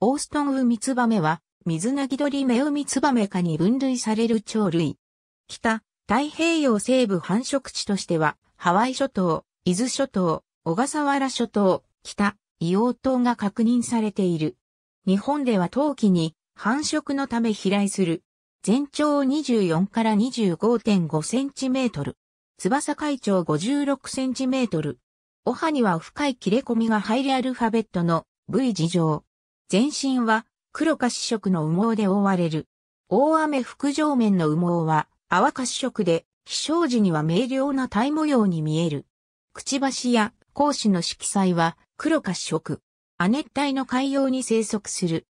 オーストンウミツバメは、水なぎ鳥メウミツバメ科に分類される鳥類。北、太平洋西部繁殖地としては、ハワイ諸島、伊豆諸島、小笠原諸島、北、硫黄島が確認されている。日本では冬季に繁殖のため飛来する。全長24から25.5センチメートル。翼海長56センチメートル。おはには深い切れ込みが入りアルファベットの V 字状。全身は黒か紫色の羽毛で覆われる。大雨副上面の羽毛は淡か色で、飛翔時には明瞭な体模様に見える。くちばしや講師の色彩は黒か紫色。亜熱帯の海洋に生息する。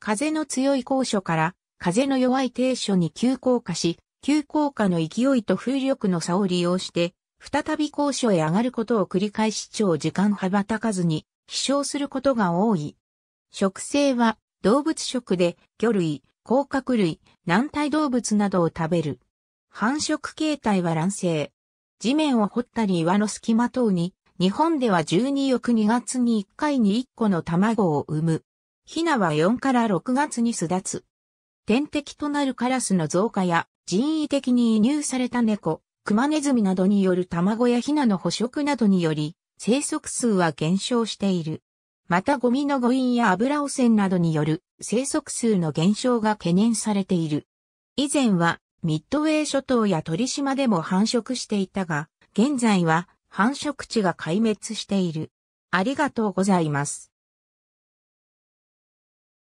風の強い高所から風の弱い低所に急降下し、急降下の勢いと風力の差を利用して、再び高所へ上がることを繰り返し超時間羽ばたかずに飛翔することが多い。食性は動物食で魚類、甲殻類、軟体動物などを食べる。繁殖形態は卵生。地面を掘ったり岩の隙間等に、日本では12翌2月に1回に1個の卵を産む。ヒナは4から6月に巣立つ。天敵となるカラスの増加や人為的に移入された猫、クマネズミなどによる卵やヒナの捕食などにより、生息数は減少している。またゴミの誤飲や油汚染などによる生息数の減少が懸念されている。以前はミッドウェー諸島や鳥島でも繁殖していたが、現在は繁殖地が壊滅している。ありがとうございます。